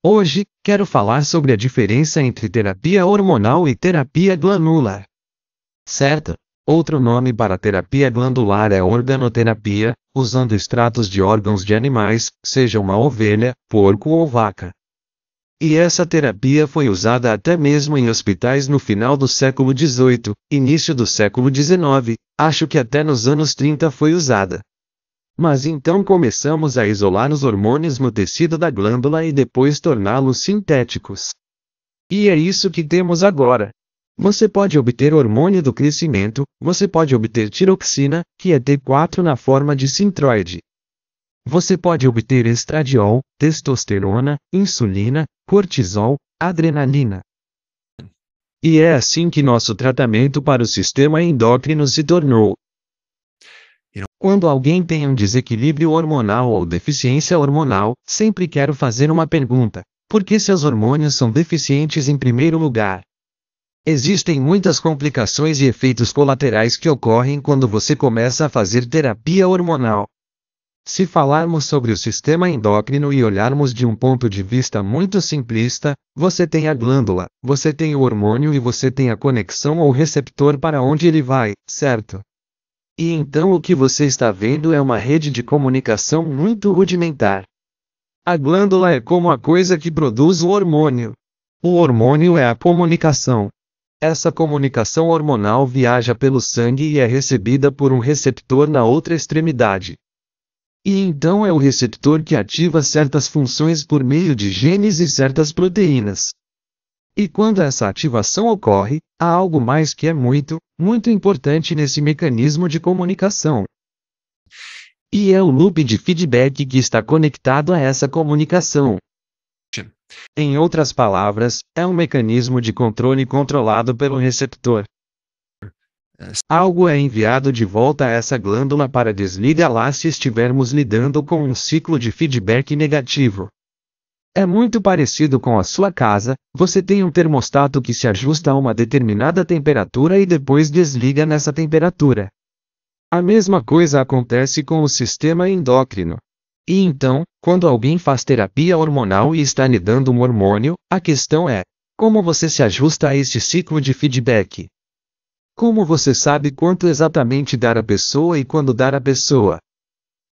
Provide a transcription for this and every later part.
Hoje, quero falar sobre a diferença entre terapia hormonal e terapia glandular. Certo? Outro nome para terapia glandular é organoterapia, usando extratos de órgãos de animais, seja uma ovelha, porco ou vaca. E essa terapia foi usada até mesmo em hospitais no final do século XVIII, início do século XIX, acho que até nos anos 30 foi usada. Mas então começamos a isolar os hormônios no tecido da glândula e depois torná-los sintéticos. E é isso que temos agora. Você pode obter hormônio do crescimento, você pode obter tiroxina, que é T4 na forma de sintroide. Você pode obter estradiol, testosterona, insulina, cortisol, adrenalina. E é assim que nosso tratamento para o sistema endócrino se tornou. Quando alguém tem um desequilíbrio hormonal ou deficiência hormonal, sempre quero fazer uma pergunta: por que seus hormônios são deficientes em primeiro lugar? Existem muitas complicações e efeitos colaterais que ocorrem quando você começa a fazer terapia hormonal. Se falarmos sobre o sistema endócrino e olharmos de um ponto de vista muito simplista, você tem a glândula, você tem o hormônio e você tem a conexão ou receptor para onde ele vai, certo? E então o que você está vendo é uma rede de comunicação muito rudimentar. A glândula é como a coisa que produz o hormônio. O hormônio é a comunicação. Essa comunicação hormonal viaja pelo sangue e é recebida por um receptor na outra extremidade. E então é o receptor que ativa certas funções por meio de genes e certas proteínas. E quando essa ativação ocorre, há algo mais que é muito, muito importante nesse mecanismo de comunicação. E é o loop de feedback que está conectado a essa comunicação. Em outras palavras, é um mecanismo de controle controlado pelo receptor. Algo é enviado de volta a essa glândula para desligá-la se estivermos lidando com um ciclo de feedback negativo é muito parecido com a sua casa, você tem um termostato que se ajusta a uma determinada temperatura e depois desliga nessa temperatura. A mesma coisa acontece com o sistema endócrino. E então, quando alguém faz terapia hormonal e está lidando um hormônio, a questão é: como você se ajusta a este ciclo de feedback? Como você sabe quanto exatamente dar à pessoa e quando dar à pessoa?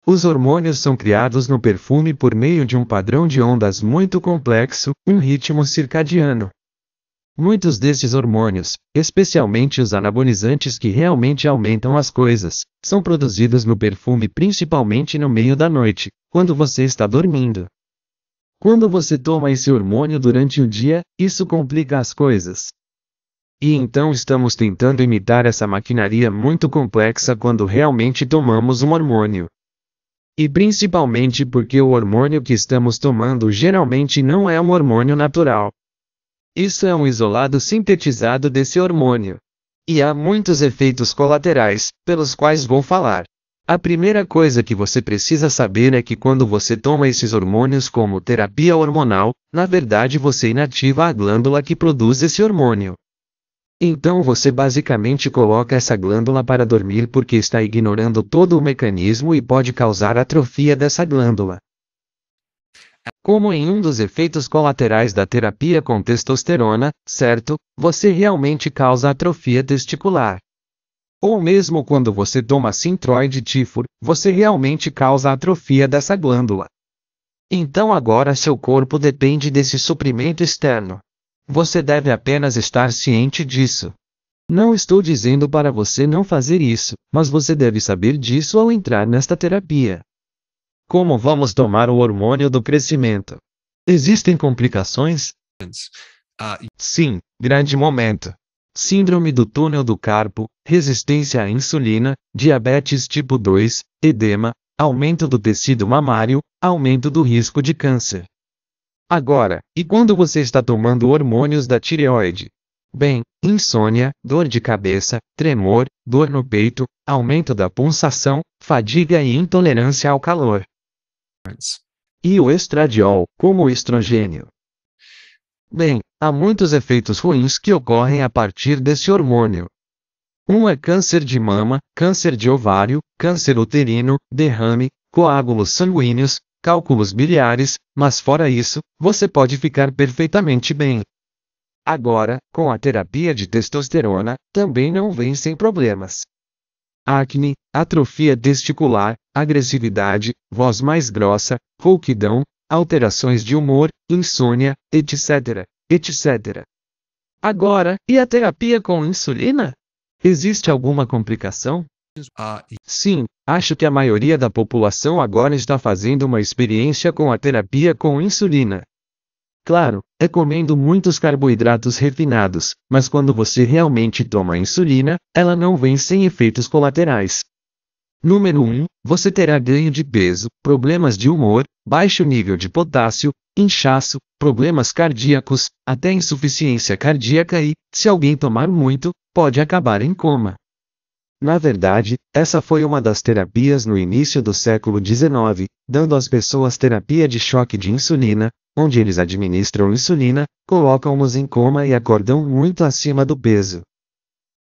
Os hormônios são criados no perfume por meio de um padrão de ondas muito complexo, um ritmo circadiano. Muitos destes hormônios, especialmente os anabolizantes que realmente aumentam as coisas, são produzidos no perfume principalmente no meio da noite, quando você está dormindo. Quando você toma esse hormônio durante o dia, isso complica as coisas. E então estamos tentando imitar essa maquinaria muito complexa quando realmente tomamos um hormônio. E principalmente porque o hormônio que estamos tomando geralmente não é um hormônio natural. Isso é um isolado sintetizado desse hormônio. E há muitos efeitos colaterais, pelos quais vou falar. A primeira coisa que você precisa saber é que quando você toma esses hormônios como terapia hormonal, na verdade você inativa a glândula que produz esse hormônio. Então você basicamente coloca essa glândula para dormir porque está ignorando todo o mecanismo e pode causar atrofia dessa glândula. Como em um dos efeitos colaterais da terapia com testosterona, certo? Você realmente causa atrofia testicular. Ou mesmo quando você toma Synthroid Tifur, você realmente causa atrofia dessa glândula. Então agora seu corpo depende desse suprimento externo. Você deve apenas estar ciente disso. Não estou dizendo para você não fazer isso, mas você deve saber disso ao entrar nesta terapia. Como vamos tomar o hormônio do crescimento? Existem complicações? Sim, grande momento. Síndrome do túnel do carpo, resistência à insulina, diabetes tipo 2, edema, aumento do tecido mamário, aumento do risco de câncer. Agora, e quando você está tomando hormônios da tireoide? Bem, insônia, dor de cabeça, tremor, dor no peito, aumento da pulsação, fadiga e intolerância ao calor. E o estradiol, como o estrogênio? Bem, há muitos efeitos ruins que ocorrem a partir desse hormônio. Um é câncer de mama, câncer de ovário, câncer uterino, derrame, coágulos sanguíneos, cálculos biliares, mas fora isso, você pode ficar perfeitamente bem. Agora, com a terapia de testosterona, também não vem sem problemas. Acne, atrofia testicular, agressividade, voz mais grossa, rouquidão, alterações de humor, insônia, etc, etc. Agora, e a terapia com insulina? Existe alguma complicação? Sim, acho que a maioria da população agora está fazendo uma experiência com a terapia com insulina. Claro, é comendo muitos carboidratos refinados, mas quando você realmente toma insulina, ela não vem sem efeitos colaterais. Número 1. Você terá ganho de peso, problemas de humor, baixo nível de potássio, inchaço, problemas cardíacos, até insuficiência cardíaca e, se alguém tomar muito, pode acabar em coma. Na verdade, essa foi uma das terapias no início do século XIX, dando às pessoas terapia de choque de insulina, onde eles administram insulina, colocam-nos em coma e acordam muito acima do peso.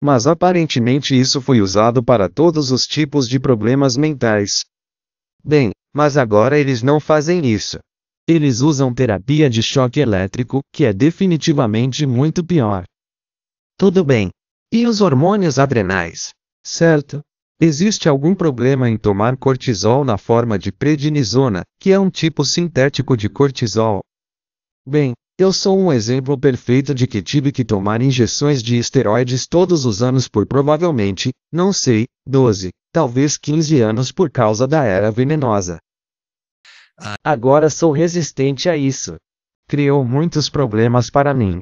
Mas aparentemente isso foi usado para todos os tipos de problemas mentais. Bem, mas agora eles não fazem isso. Eles usam terapia de choque elétrico, que é definitivamente muito pior. Tudo bem. E os hormônios adrenais? Certo. Existe algum problema em tomar cortisol na forma de prednisona, que é um tipo sintético de cortisol? Bem, eu sou um exemplo perfeito de que tive que tomar injeções de esteroides todos os anos por provavelmente, não sei, 12, talvez 15 anos por causa da era venenosa. Agora sou resistente a isso. Criou muitos problemas para mim.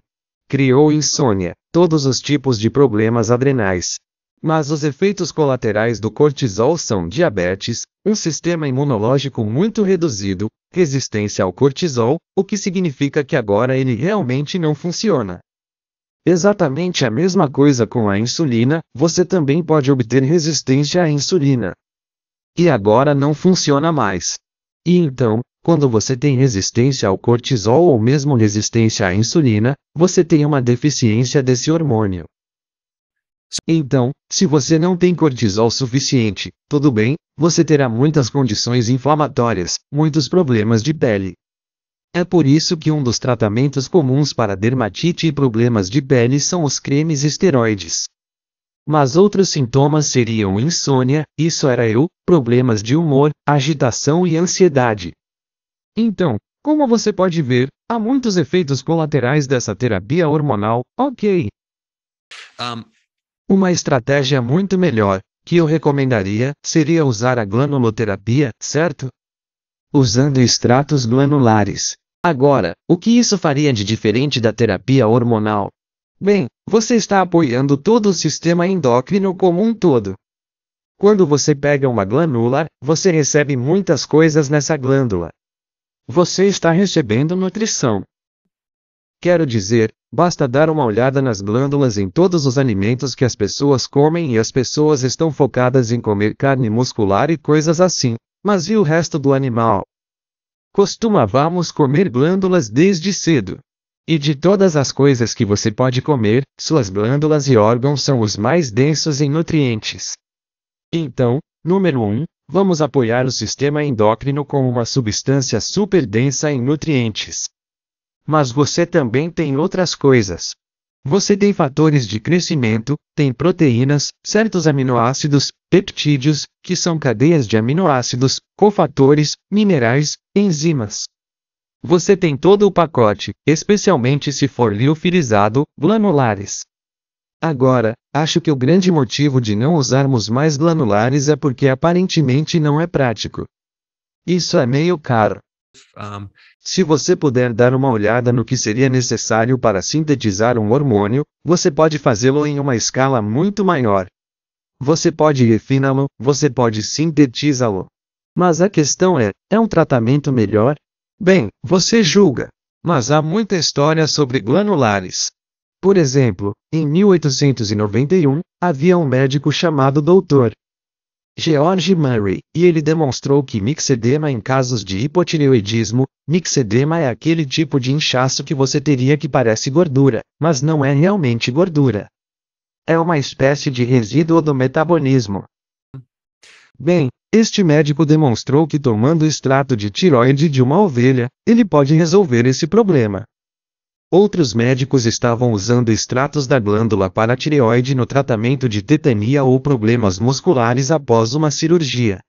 Criou insônia, todos os tipos de problemas adrenais, mas os efeitos colaterais do cortisol são diabetes, um sistema imunológico muito reduzido, resistência ao cortisol, o que significa que agora ele realmente não funciona. Exatamente a mesma coisa com a insulina, você também pode obter resistência à insulina. E agora não funciona mais. E então, quando você tem resistência ao cortisol ou mesmo resistência à insulina, você tem uma deficiência desse hormônio. Então, se você não tem cortisol suficiente, tudo bem, você terá muitas condições inflamatórias, muitos problemas de pele. É por isso que um dos tratamentos comuns para dermatite e problemas de pele são os cremes esteroides. Mas outros sintomas seriam insônia, isso era eu, problemas de humor, agitação e ansiedade. Então, como você pode ver, há muitos efeitos colaterais dessa terapia hormonal, ok. Um, uma estratégia muito melhor, que eu recomendaria, seria usar a glanuloterapia, certo? Usando extratos glanulares. Agora, o que isso faria de diferente da terapia hormonal? Bem, você está apoiando todo o sistema endócrino como um todo. Quando você pega uma glândula, você recebe muitas coisas nessa glândula. Você está recebendo nutrição, Quero dizer, basta dar uma olhada nas glândulas em todos os alimentos que as pessoas comem e as pessoas estão focadas em comer carne muscular e coisas assim, mas e o resto do animal? Costumávamos comer glândulas desde cedo. E de todas as coisas que você pode comer, suas glândulas e órgãos são os mais densos em nutrientes. Então, número 1, vamos apoiar o sistema endócrino com uma substância super densa em nutrientes. Mas você também tem outras coisas. Você tem fatores de crescimento, tem proteínas, certos aminoácidos, peptídeos, que são cadeias de aminoácidos, cofatores, minerais, enzimas. Você tem todo o pacote, especialmente se for liofilizado, glanulares. Agora, acho que o grande motivo de não usarmos mais glanulares é porque aparentemente não é prático. Isso é meio caro. Um, se você puder dar uma olhada no que seria necessário para sintetizar um hormônio, você pode fazê-lo em uma escala muito maior. Você pode refiná-lo, você pode sintetizá-lo. Mas a questão é: é um tratamento melhor? Bem, você julga. Mas há muita história sobre glanulares. Por exemplo, em 1891, havia um médico chamado Dr. George Murray, e ele demonstrou que mixedema em casos de hipotireoidismo, mixedema é aquele tipo de inchaço que você teria que parece gordura, mas não é realmente gordura. É uma espécie de resíduo do metabolismo. Bem, este médico demonstrou que tomando extrato de tiroide de uma ovelha, ele pode resolver esse problema. Outros médicos estavam usando extratos da glândula paratireoide no tratamento de tetania ou problemas musculares após uma cirurgia.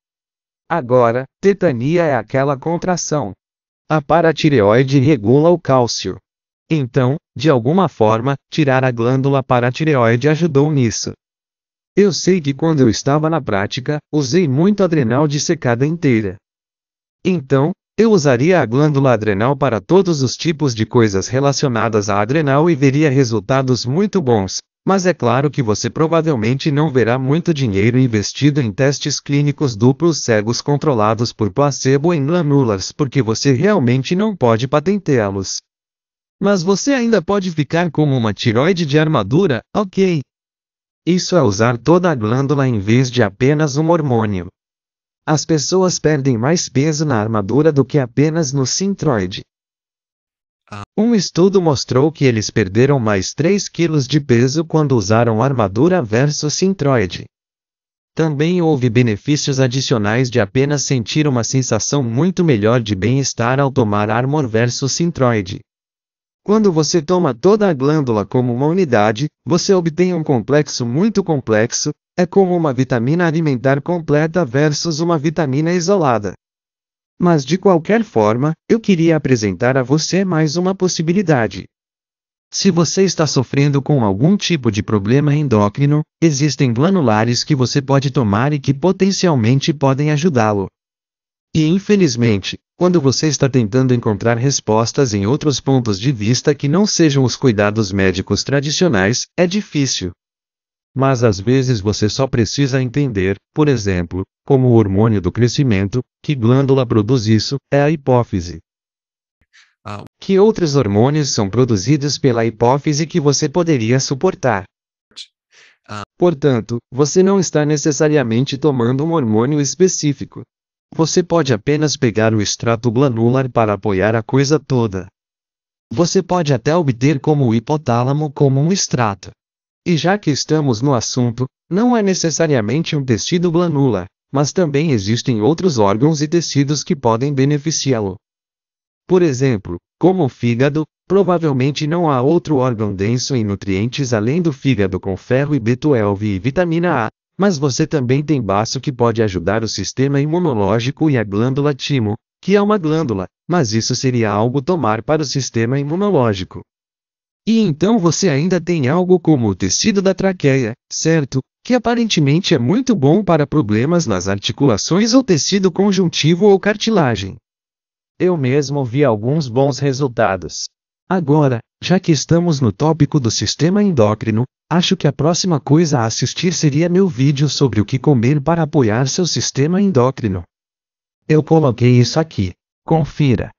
Agora, tetania é aquela contração. A paratireoide regula o cálcio. Então, de alguma forma, tirar a glândula paratireoide ajudou nisso. Eu sei que quando eu estava na prática, usei muito adrenal de secada inteira. Então, eu usaria a glândula adrenal para todos os tipos de coisas relacionadas à adrenal e veria resultados muito bons. Mas é claro que você provavelmente não verá muito dinheiro investido em testes clínicos duplos cegos controlados por placebo em glanulars porque você realmente não pode patenteá-los. Mas você ainda pode ficar como uma tiroide de armadura, ok? Isso é usar toda a glândula em vez de apenas um hormônio. As pessoas perdem mais peso na armadura do que apenas no cintroide. Um estudo mostrou que eles perderam mais 3 quilos de peso quando usaram armadura versus cintroide. Também houve benefícios adicionais de apenas sentir uma sensação muito melhor de bem-estar ao tomar Armor versus Sintroid. Quando você toma toda a glândula como uma unidade, você obtém um complexo muito complexo, é como uma vitamina alimentar completa versus uma vitamina isolada. Mas de qualquer forma, eu queria apresentar a você mais uma possibilidade. Se você está sofrendo com algum tipo de problema endócrino, existem glanulares que você pode tomar e que potencialmente podem ajudá-lo. E infelizmente, quando você está tentando encontrar respostas em outros pontos de vista que não sejam os cuidados médicos tradicionais, é difícil. Mas às vezes você só precisa entender, por exemplo, como o hormônio do crescimento, que glândula produz isso, é a hipófise. Ah, que outros hormônios são produzidos pela hipófise que você poderia suportar? Ah, Portanto, você não está necessariamente tomando um hormônio específico. Você pode apenas pegar o extrato glanular para apoiar a coisa toda. Você pode até obter como o hipotálamo como um extrato. E já que estamos no assunto, não é necessariamente um tecido glanular, mas também existem outros órgãos e tecidos que podem beneficiá-lo. Por exemplo, como o fígado, provavelmente não há outro órgão denso em nutrientes além do fígado com ferro e B12 e vitamina A, mas você também tem baço que pode ajudar o sistema imunológico e a glândula timo, que é uma glândula, mas isso seria algo tomar para o sistema imunológico. E então você ainda tem algo como o tecido da traqueia, certo? Que aparentemente é muito bom para problemas nas articulações ou tecido conjuntivo ou cartilagem. Eu mesmo vi alguns bons resultados. Agora, já que estamos no tópico do sistema endócrino, acho que a próxima coisa a assistir seria meu vídeo sobre o que comer para apoiar seu sistema endócrino. Eu coloquei isso aqui. Confira.